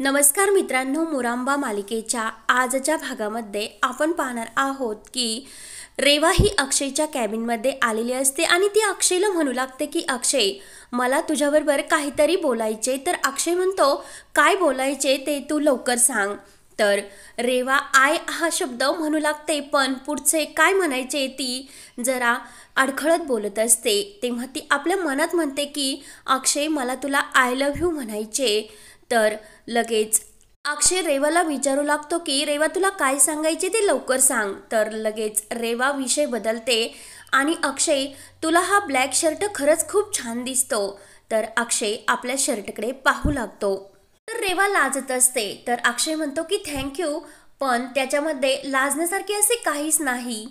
नमस्कार मित्रांनो मुरांबा मालिकेच्या आजच्या भागामध्ये आपण पाहणार आहोत की रेवा ही अक्षयच्या कॅबिनमध्ये आलेली असते आणि ती अक्षयला म्हणू लागते की अक्षय मला तुझ्याबरोबर काहीतरी बोलायचे तर अक्षय म्हणतो काय बोलायचे ते तू लवकर सांग तर रेवा आय हा शब्द म्हणू लागते पण पुढचे काय म्हणायचे ती जरा अडखळत बोलत असते तेव्हा ती आपल्या मनात म्हणते की अक्षय मला तुला आय लव्ह यू म्हणायचे तर लगेच अक्षय रेवाला विचारू लागतो की रेवा तुला काय सांगायचे ते लवकर सांग तर लगेच रेवा विषय बदलते आणि अक्षय तुला हा ब्लॅक शर्ट खरंच खूप छान दिसतो तर अक्षय आपल्या शर्टकडे पाहू लागतो तर रेवा लाजत असते तर अक्षय म्हणतो की थँक्यू पण त्याच्यामध्ये लाजण्यासारखे असे काहीच नाही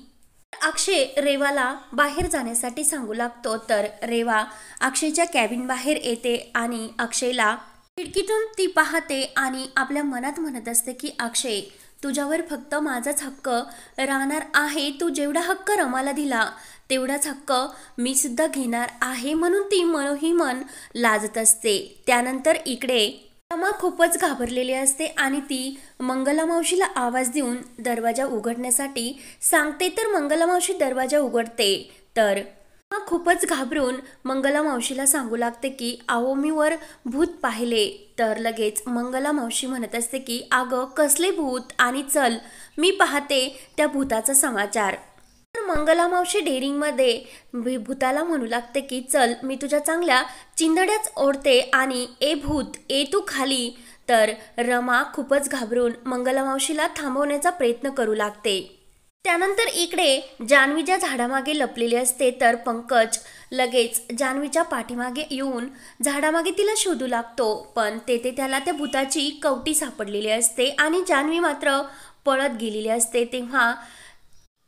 अक्षय रेवाला बाहेर जाण्यासाठी सांगू लागतो तर रेवा अक्षयच्या कॅबिन बाहेर येते आणि अक्षयला खिडकीतून ती पाहते आणि आपल्या मनात म्हणत असते की अक्षय तुझ्यावर फक्त माझाच हक्क राहणार आहे तू जेवढा हक्क रमाला दिला तेवढाच हक्क मी सुद्धा घेणार आहे म्हणून ती मनोही मन लाजत असते त्यानंतर इकडे रमा खूपच घाबरलेली असते आणि ती मंगला मावशीला आवाज देऊन दरवाजा उघडण्यासाठी सांगते तर मंगला मावशी दरवाजा उघडते तर खूपच घाबरून मंगला मावशीला सांगू लागते की आहो मी वर भूत पाहिले तर लगेच मंगला मावशी म्हणत असते की अगं कसले भूत आणि चल मी पाहते त्या भूताचा समाचार तर मंगला मावशी डेअरिंगमध्ये भूताला म्हणू लागते की चल मी तुझ्या चांगल्या चिंधड्याच ओढते आणि ए भूत ए तू खाली तर रमा खूपच घाबरून मंगला मावशीला थांबवण्याचा प्रयत्न करू लागते त्यानंतर इकडे जान्हवीच्या झाडामागे लपलेले असते तर पंकज लगेच जान्हवीच्या पाठीमागे येऊन झाडामागे तिला शोधू लागतो पण तेथे त्याला त्या भूताची कवटी सापडलेली असते आणि जान्हवी मात्र पळत गेलेली असते तेव्हा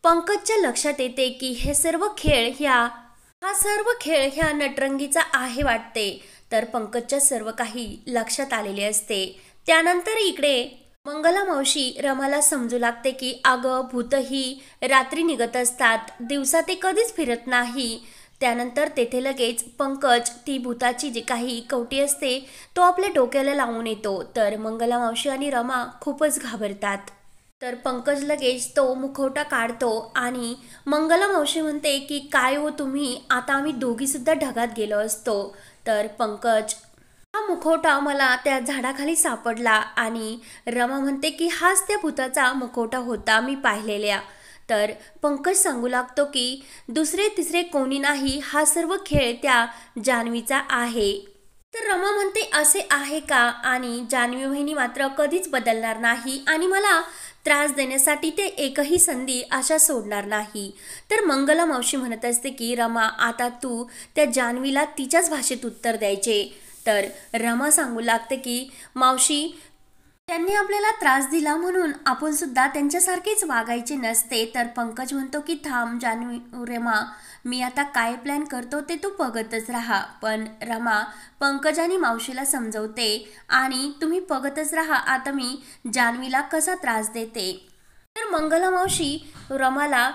पंकजच्या लक्षात येते की हे सर्व खेळ ह्या हा सर्व खेळ ह्या नटरंगीचा आहे वाटते तर पंकजच्या सर्व काही लक्षात आलेले असते त्यानंतर इकडे मंगला मावशी रमाला समजू लागते की अगं भूतही रात्री निघत असतात दिवसा ते कधीच फिरत नाही त्यानंतर तेथे लगेच पंकज ती भूताची जी काही कवटी असते तो आपल्या डोक्याला लावून येतो तर मंगला मावशी आणि रमा खूपच घाबरतात तर पंकज लगेच तो मुखवटा काढतो आणि मंगला मावशी म्हणते की काय हो तुम्ही आता आम्ही दोघीसुद्धा ढगात गेलो असतो तर पंकज हा मुखवटा मला त्या झाडाखाली सापडला आणि रमा म्हणते की हाच त्या भूताचा मुखवटा होता मी पाहिलेल्या तर पंकज सांगू लागतो की दुसरे तिसरे कोणी नाही हा सर्व खेळ त्या जान्हवीचा आहे तर रमा म्हणते असे आहे का आणि जान्हवी वहिनी मात्र कधीच बदलणार नाही आणि मला त्रास देण्यासाठी ते एकही संधी अशा सोडणार नाही तर मंगला मावशी म्हणत असते की रमा आता तू त्या जान्हवीला तिच्याच भाषेत उत्तर द्यायचे तर रमा सांगू लागते की मावशी त्यांनी आपल्याला त्रास दिला म्हणून आपण सुद्धा त्यांच्यासारखेच वागायचे नसते तर पंकज म्हणतो की थांब जानवी रमा मी आता काय प्लॅन करतो ते तू बघतच राहा पण रमा पंकज आणि मावशीला समजवते आणि तुम्ही बघतच राहा आता मी जान्हवीला कसा त्रास देते तर मंगला मावशी रमाला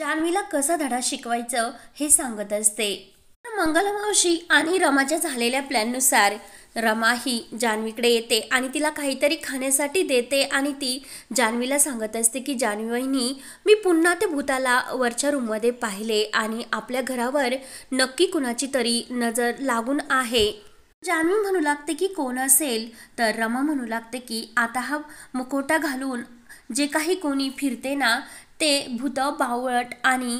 जान्हवीला कसा धडा शिकवायचं हे सांगत असते मंगलमावशी आणि रमाच्या झालेल्या प्लॅननुसार रमा ही जान्हवीकडे येते आणि तिला काहीतरी खाण्यासाठी देते आणि ती जान्हवीला सांगत असते की जान्हवी वहिनी मी पुन्हा त्या भूताला वरच्या रूममध्ये पाहिले आणि आपल्या घरावर नक्की कुणाची तरी नजर लागून आहे जान्हवी म्हणू लागते की कोण असेल तर रमा म्हणू लागते की आता हा मुकोटा घालून जे काही कोणी फिरते ना ते भूत बावळट आणि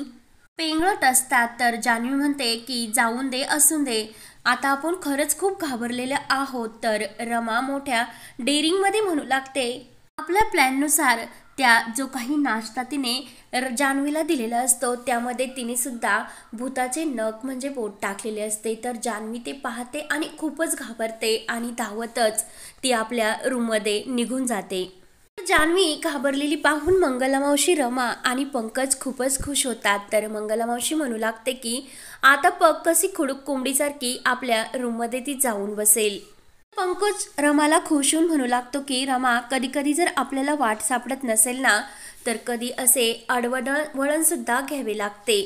पेंगळत असतात तर जान्हवी म्हणते की जाऊन दे असू दे आता आपण खरंच खूप घाबरलेलं आहोत तर रमा मोठ्या डेअरिंगमध्ये म्हणू लागते आपल्या प्लॅननुसार त्या जो काही नाश्ता तिने जान्हवीला दिलेला असतो त्यामध्ये तिने सुद्धा भूताचे नख म्हणजे बोट टाकलेले असते तर जान्हवी ते पाहते आणि खूपच घाबरते आणि धावतच ती आपल्या रूममध्ये निघून जाते जान्हवी घाबरलेली पाहून मंगलमावशी रमा आणि पंकज खूपच खुश होतात तर मंगलमावशी म्हणू लागते की आता पग कशी खुडूक कोंबडीसारखी आपल्या रूममध्ये ती जाऊन बसेल पंकज रमाला खुश होऊन म्हणू लागतो की रमा कधी कधी जर आपल्याला वाट सापडत नसेल ना तर कधी असे अडवडण वळणसुद्धा घ्यावे लागते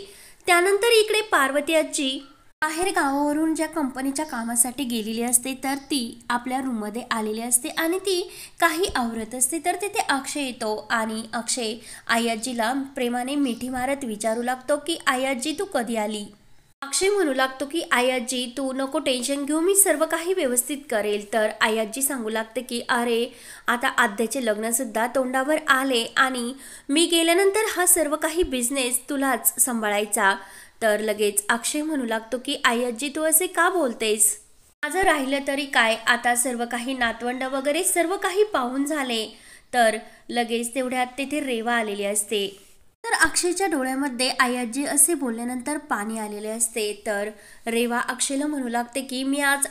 त्यानंतर इकडे पार्वती आजी बाहेर गावावरून ज्या कंपनीच्या कामासाठी गेलेली असते तर ती आपल्या रूममध्ये आलेली असते आणि ती काही आवरत असते तर तिथे अक्षय येतो आणि अक्षय आयाजीला प्रेमाने मिठी मारत विचारू लागतो की आयाजी तू कधी आली अक्षय म्हणू लागतो की आयाजी तू नको टेन्शन घेऊ मी सर्व काही व्यवस्थित करेल तर आयाजी सांगू लागते की अरे आता आद्याचे लग्नसुद्धा तोंडावर आले आणि मी गेल्यानंतर हा सर्व काही बिझनेस तुलाच सांभाळायचा तर लगेच अक्षय म्हणू लागतो की आई तू असे का बोलतेस माझं राहिलं तरी काय आता सर्व काही नातवंड वगैरे सर्व काही पाहून झाले तर लगेच तेवढ्यात तेथे रेवा आलेली असते तर अक्षयच्या डोळ्यामध्ये आयाजी असे बोलल्यानंतर पाणी आलेले असते तर रेवा अक्षयला म्हणू लागते की मी आज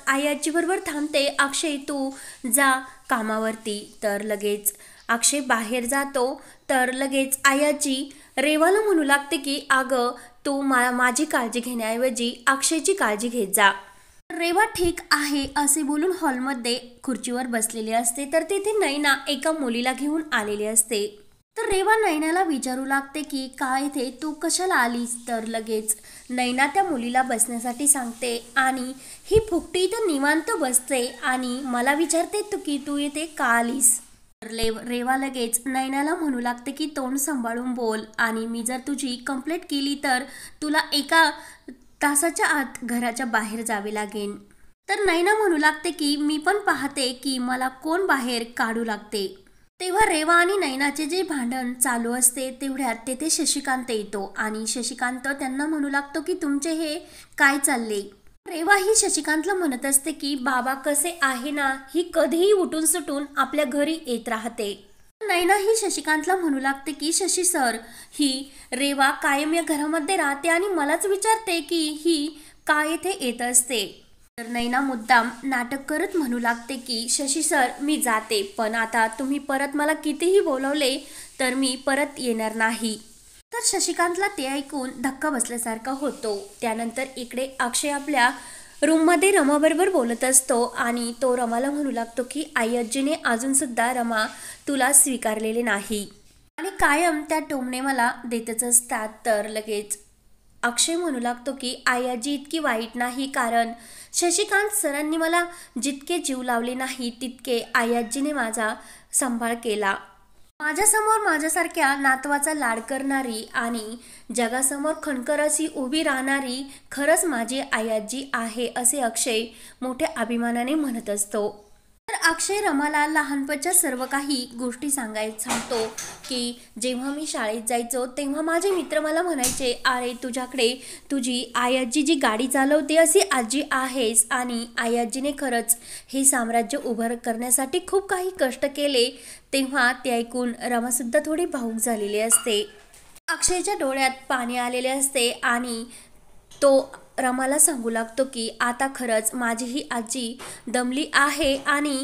बरोबर थांबते अक्षय तू जा कामावरती तर लगेच अक्षय बाहेर जातो तर लगेच आयाजी रेवाला म्हणू लागते की अगं तू मा माझी काळजी घेण्याऐवजी अक्षयची काळजी घेत जा रेवा ठीक आहे असे बोलून हॉलमध्ये खुर्चीवर बसलेली असते तर तिथे नैना एका मुलीला घेऊन आलेली असते तर रेवा नैनाला विचारू लागते की काय इथे तू कशाला आलीस तर लगेच नैना त्या मुलीला बसण्यासाठी सांगते आणि ही फुकटी तर निवांत बसते आणि मला विचारते तू की तू येथे का आलीस रेवा लगेच नैनाला म्हणू लागते की तोंड सांभाळून बोल आणि मी जर तुझी कंप्लेंट केली तर तुला एका तासाच्या आत घराच्या बाहेर जावे लागेल तर नैना म्हणू लागते की मी पण पाहते की मला कोण बाहेर काढू लागते तेव्हा रेवा आणि नैनाचे जे भांडण चालू असते तेवढ्यात तेथे शशिकांत येतो आणि शशिकांत त्यांना म्हणू लागतो की तुमचे हे काय चालले रेवा ही शशिकांतला म्हणत असते की बाबा कसे आहे ना ही कधीही उठून सुटून आपल्या घरी येत राहते नैना ही शशिकांतला म्हणू लागते की शशी सर ही रेवा कायम या घरामध्ये राहते आणि मलाच विचारते की ही का येथे येत असते तर नैना मुद्दाम नाटक करत म्हणू लागते की शशी सर मी जाते पण आता तुम्ही परत मला कितीही बोलवले तर मी परत येणार नाही तर शशिकांतला ते ऐकून धक्का बसल्यासारखा होतो त्यानंतर इकडे अक्षय आपल्या रूममध्ये रमाबरोबर बोलत असतो आणि तो रमाला म्हणू लागतो की आई अजून अजूनसुद्धा रमा तुला स्वीकारलेले नाही आणि कायम त्या टोमणे मला देतच असतात तर लगेच अक्षय म्हणू लागतो की आई इतकी वाईट नाही कारण शशिकांत सरांनी मला जितके जीव लावले नाही तितके आई माझा सांभाळ केला माझ्यासमोर माझ्यासारख्या नातवाचा लाड करणारी आणि जगासमोर अशी उभी राहणारी खरंच माझी आयाजी आहे असे अक्षय मोठ्या अभिमानाने म्हणत असतो अक्षय रमाला लहानपणाच्या सर्व काही गोष्टी सांगायचं सांगतो की जेव्हा मी शाळेत जायचो तेव्हा माझे मित्र मला म्हणायचे अरे तुझ्याकडे तुझी आई आजी जी गाडी चालवते अशी आजी आहेस आणि आई आजीने खरंच हे साम्राज्य उभं करण्यासाठी खूप काही कष्ट केले तेव्हा ते ऐकून रमासुद्धा थोडी भाऊक झालेली असते अक्षयच्या डोळ्यात पाणी आलेले असते आणि तो रमाला सांगू लागतो की आता खरंच माझी ही आजी दमली आहे आणि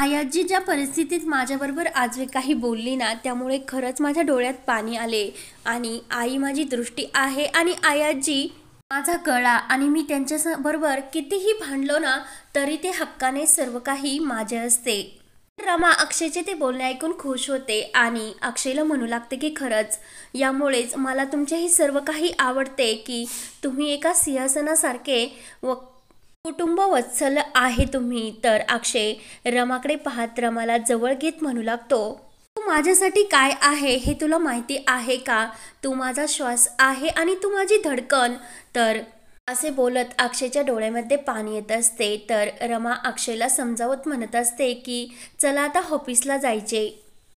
आयाजी ज्या परिस्थितीत माझ्याबरोबर आज काही बोलली ना त्यामुळे खरंच माझ्या डोळ्यात पाणी आले आणि आई माझी दृष्टी आहे आणि आयाजी माझा गळा आणि मी बरोबर कितीही भांडलो ना तरी ते हक्काने सर्व काही माझे असते रमा अक्षयचे ते बोलणे ऐकून खुश होते आणि अक्षयला म्हणू लागते की खरंच यामुळेच मला तुमचे हे सर्व काही आवडते की तुम्ही एका सिंहासनासारखे व कुटुंब वत्सल आहे तुम्ही तर अक्षय रमाकडे पाहत रमाला जवळ घेत म्हणू लागतो तू माझ्यासाठी काय आहे हे तुला माहिती आहे का तू माझा श्वास आहे आणि तू माझी धडकन तर असे बोलत अक्षयच्या डोळ्यामध्ये पाणी येत असते तर रमा अक्षयला समजावत म्हणत असते की चला आता ऑफिसला जायचे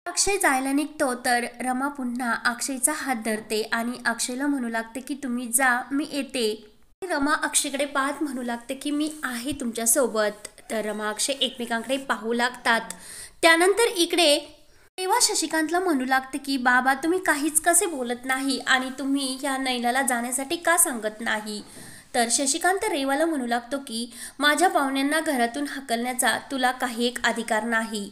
अक्षय जायला निघतो तर रमा पुन्हा अक्षयचा हात धरते आणि अक्षयला म्हणू लागते की तुम्ही जा मी येते रमा अक्षयकडे पाहत म्हणू लागते की मी आहे तुमच्यासोबत तर रमा अक्षय एकमेकांकडे पाहू लागतात त्यानंतर इकडे तेव्हा शशिकांतला म्हणू लागते की बाबा तुम्ही काहीच कसे बोलत नाही आणि तुम्ही या नैलाला जाण्यासाठी का सांगत नाही तर शशिकांत रेवाला म्हणू लागतो की माझ्या पाहुण्यांना घरातून हकलण्याचा तुला काही एक अधिकार नाही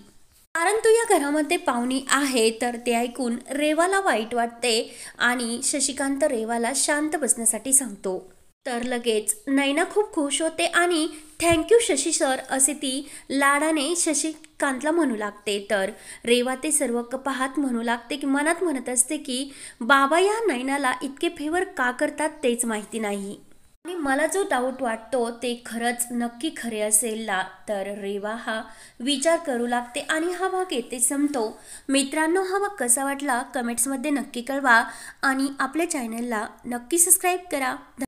कारण तू या घरामध्ये पाहुणी आहे तर ते ऐकून रेवाला वाईट वाटते आणि शशिकांत रेवाला शांत बसण्यासाठी सांगतो तर लगेच नैना खूप खुश होते आणि थँक्यू शशी सर असे ती लाडाने शशिकांतला म्हणू लागते तर रेवा ते सर्व पाहात म्हणू लागते की मनात म्हणत असते की बाबा या नैनाला इतके फेवर का करतात तेच माहिती नाही आणि मला जो डाऊट वाटतो ते खरंच नक्की खरे असेल तर रेवा हा विचार करू लागते आणि हा भाग येते संपतो मित्रांनो हा भाग कसा वाटला कमेंट्समध्ये नक्की कळवा आणि आपल्या चॅनलला नक्की सबस्क्राईब करा